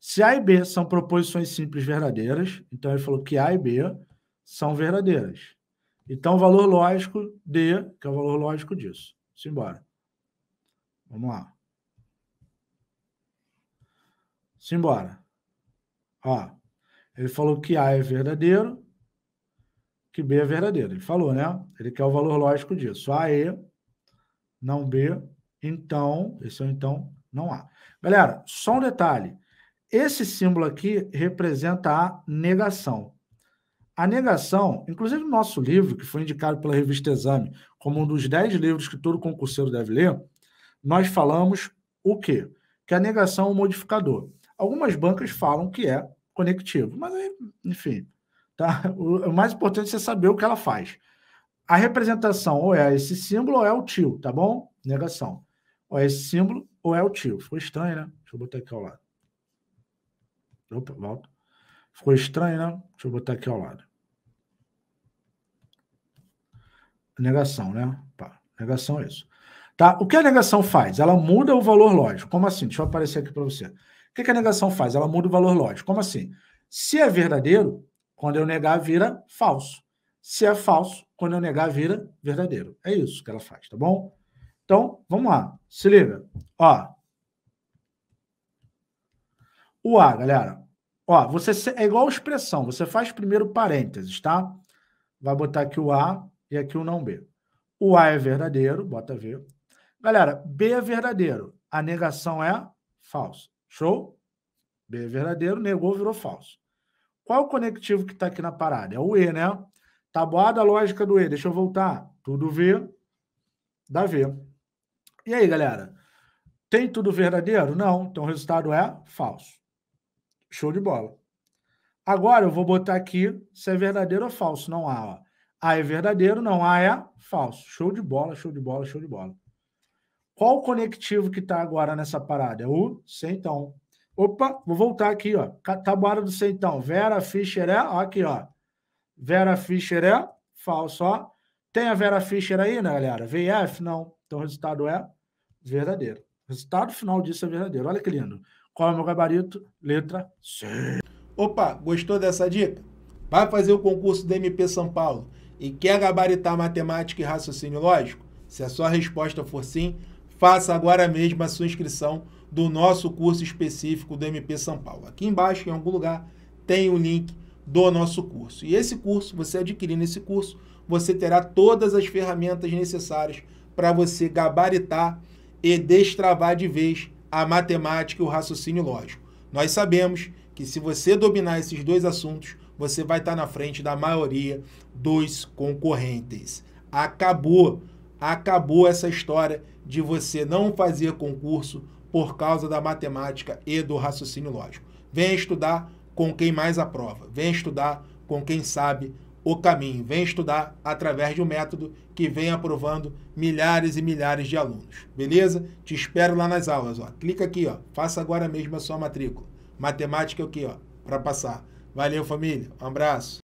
Se A e B são proposições simples verdadeiras, então ele falou que A e B são verdadeiras. Então, o valor lógico D, que é o valor lógico disso. Simbora. Vamos lá. Simbora. Ó, ele falou que A é verdadeiro, que B é verdadeiro. Ele falou, né? Ele quer o valor lógico disso. A E, não B, então, esse é o então, não A. Galera, só um detalhe. Esse símbolo aqui representa a negação. A negação, inclusive no nosso livro, que foi indicado pela revista Exame como um dos dez livros que todo concurseiro deve ler, nós falamos o quê? Que a negação é um modificador. Algumas bancas falam que é conectivo, mas aí, enfim, tá? o mais importante é saber o que ela faz. A representação ou é esse símbolo ou é o tio, tá bom? Negação. Ou é esse símbolo ou é o tio. Ficou estranho, né? Deixa eu botar aqui ao lado. Opa, volta. Ficou estranho, né? Deixa eu botar aqui ao lado. Negação, né? Pá, negação é isso. Tá? O que a negação faz? Ela muda o valor lógico. Como assim? Deixa eu aparecer aqui para você. O que, que a negação faz? Ela muda o valor lógico. Como assim? Se é verdadeiro, quando eu negar, vira falso. Se é falso, quando eu negar, vira verdadeiro. É isso que ela faz, tá bom? Então, vamos lá. Se liga. Ó, o A, galera. Ó, você é igual expressão, você faz primeiro parênteses, tá? Vai botar aqui o A e aqui o não B. O A é verdadeiro, bota V. Galera, B é verdadeiro, a negação é falsa. Show? B é verdadeiro, negou, virou falso. Qual o conectivo que está aqui na parada? É o E, né? Tabuada a lógica do E. Deixa eu voltar. Tudo V dá V. E aí, galera? Tem tudo verdadeiro? Não. Então o resultado é falso. Show de bola. Agora eu vou botar aqui se é verdadeiro ou falso. Não há, ó. A ah, é verdadeiro, não há é falso. Show de bola, show de bola, show de bola. Qual o conectivo que está agora nessa parada? É o centão. Opa, vou voltar aqui, ó. Tabuada do centão. Vera Fischer é, ó, aqui, ó. Vera Fischer é falso, ó. Tem a Vera Fischer aí, né, galera? VF? Não. Então o resultado é verdadeiro. O resultado final disso é verdadeiro. Olha que lindo. Qual é o meu gabarito? Letra C. Opa, gostou dessa dica? Vai fazer o concurso do MP São Paulo e quer gabaritar matemática e raciocínio lógico? Se a sua resposta for sim, faça agora mesmo a sua inscrição do nosso curso específico do MP São Paulo. Aqui embaixo, em algum lugar, tem o link do nosso curso. E esse curso, você adquirindo esse curso, você terá todas as ferramentas necessárias para você gabaritar e destravar de vez a matemática e o raciocínio lógico. Nós sabemos que se você dominar esses dois assuntos, você vai estar na frente da maioria dos concorrentes. Acabou, acabou essa história de você não fazer concurso por causa da matemática e do raciocínio lógico. Venha estudar com quem mais aprova, venha estudar com quem sabe o caminho. Vem estudar através de um método que vem aprovando milhares e milhares de alunos. Beleza? Te espero lá nas aulas. Ó. Clica aqui, ó. faça agora mesmo a sua matrícula. Matemática é o que? Para passar. Valeu, família. Um abraço.